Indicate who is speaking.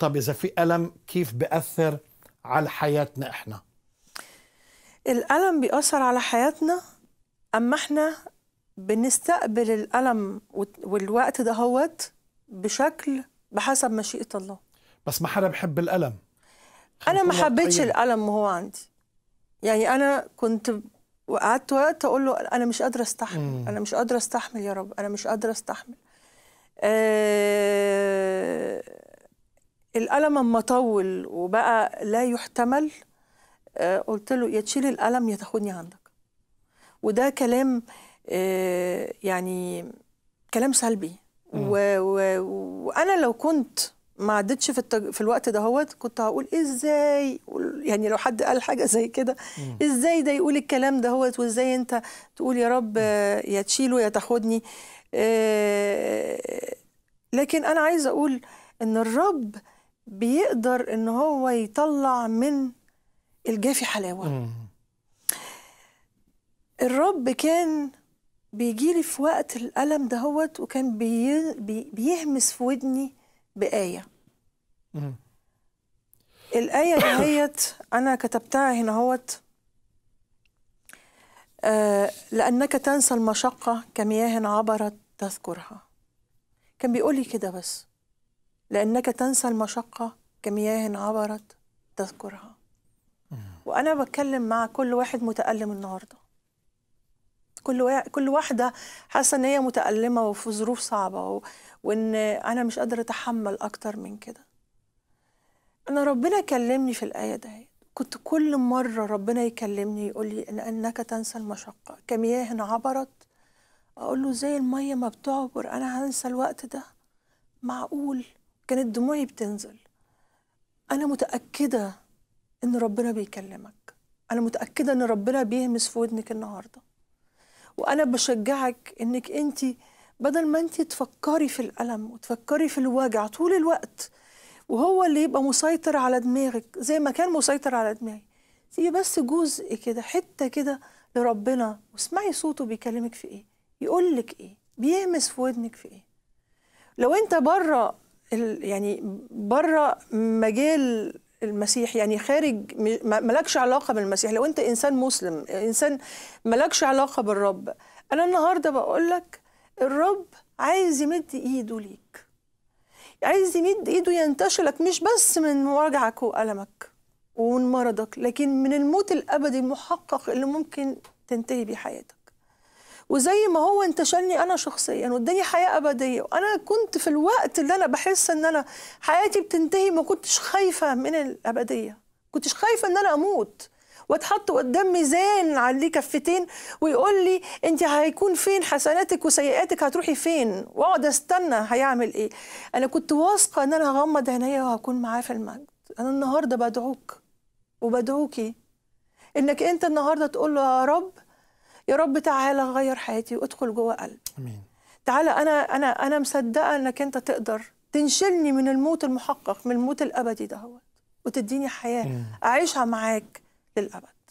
Speaker 1: طب إذا في ألم كيف بأثر على حياتنا إحنا؟ الألم بيأثر على حياتنا أما إحنا بنستقبل الألم والوقت ده هوت بشكل بحسب مشيئة الله بس ما حدا بحب الألم أنا ما حبيتش الألم وهو عندي يعني أنا كنت وقعدت وقت أقول له أنا مش قادرة أستحمل مم. أنا مش قادرة أستحمل يا رب أنا مش قادرة أستحمل آه الألم اما طول وبقى لا يحتمل آه، قلت له يا تشيل الألم يا تاخدني عندك وده كلام آه، يعني كلام سلبي وانا لو كنت ما عدتش في التج... في الوقت دهوت كنت هقول ازاي يعني لو حد قال حاجه زي كده ازاي ده يقول الكلام دهوت وازاي انت تقول يا رب يا تشيله يا تاخدني آه، لكن انا عايزه اقول ان الرب بيقدر ان هو يطلع من الجافي حلاوه الرب كان بيجيلي في وقت الألم دهوت وكان بي بيهمس في ودني بآية الآية دهيت أنا كتبتها هنا هوت آه لأنك تنسى المشقة كمياه عبرت تذكرها كان بيقولي كده بس لأنك تنسى المشقة كمياه عبرت تذكرها وأنا بتكلم مع كل واحد متألم النهاردة كل وا... كل واحدة حاسة إن هي متألمة وفي ظروف صعبة و... وإن أنا مش قادرة أتحمل أكتر من كده أنا ربنا كلمني في الآية ده كنت كل مرة ربنا يكلمني يقول لي لأنك تنسى المشقة كمياه عبرت أقول له زي المية ما بتعبر أنا هنسى الوقت ده معقول كانت دموعي بتنزل أنا متأكدة إن ربنا بيكلمك أنا متأكدة إن ربنا بيهمس في ودنك النهاردة وأنا بشجعك إنك أنت بدل ما أنت تفكري في الألم وتفكري في الوجع طول الوقت وهو اللي يبقى مسيطر على دماغك زي ما كان مسيطر على دماغي تيجي بس جزء كده حتة كده لربنا واسمعي صوته بيكلمك في إيه يقولك إيه بيهمس في ودنك في إيه لو أنت بره يعني بره مجال المسيح يعني خارج ملكش علاقه بالمسيح لو انت انسان مسلم انسان ملكش علاقه بالرب انا النهارده بقول لك الرب عايز يمد ايده ليك عايز يمد ايده ينتشلك مش بس من وجعك والمك ومن مرضك لكن من الموت الابدي المحقق اللي ممكن تنتهي بيه حياتك وزي ما هو انتشلني انا شخصيا واداني حياه ابديه وانا كنت في الوقت اللي انا بحس ان انا حياتي بتنتهي ما كنتش خايفه من الابديه كنتش خايفه ان انا اموت واتحط قدام ميزان عليه كفتين ويقول لي انت هيكون فين حسناتك وسيئاتك هتروحي فين واقعد استنى هيعمل ايه انا كنت واثقه ان انا هغمض عينيا وهكون معاه في المجد انا النهارده بدعوك وبدعوكي انك انت النهارده تقول له يا رب يا رب تعالى غير حياتي وادخل جوه قلبي امين تعالى انا انا انا مصدقه انك انت تقدر تنشلني من الموت المحقق من الموت الابدي دهوت وتديني حياه اعيشها معاك للابد